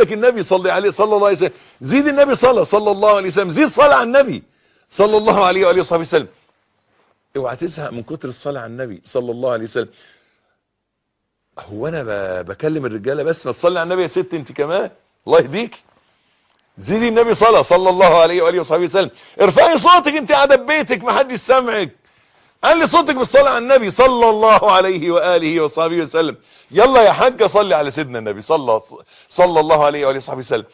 لك النبي صلى عليه صلى الله عليه وسلم زيد النبي صلى صلى الله عليه وسلم زيد صلاه على النبي صلى الله عليه واله وصحبه وسلم اوعى تزهق من كتر الصلاه على النبي صلى الله عليه وسلم هو انا بكلم الرجاله بس ما تصلي على النبي يا ست انت كمان الله يهديك زيدي النبي صلى صلى الله عليه واله وصحبه وسلم ارفعي صوتك انت قاعده ببيتك ما حدش سامعك قال لي صدق بالصلاة على النبي صلى الله عليه وآله وصحبه وسلم يلا يا حاجة صلي على سيدنا النبي صلى, صلى الله عليه وآله وصحبه وسلم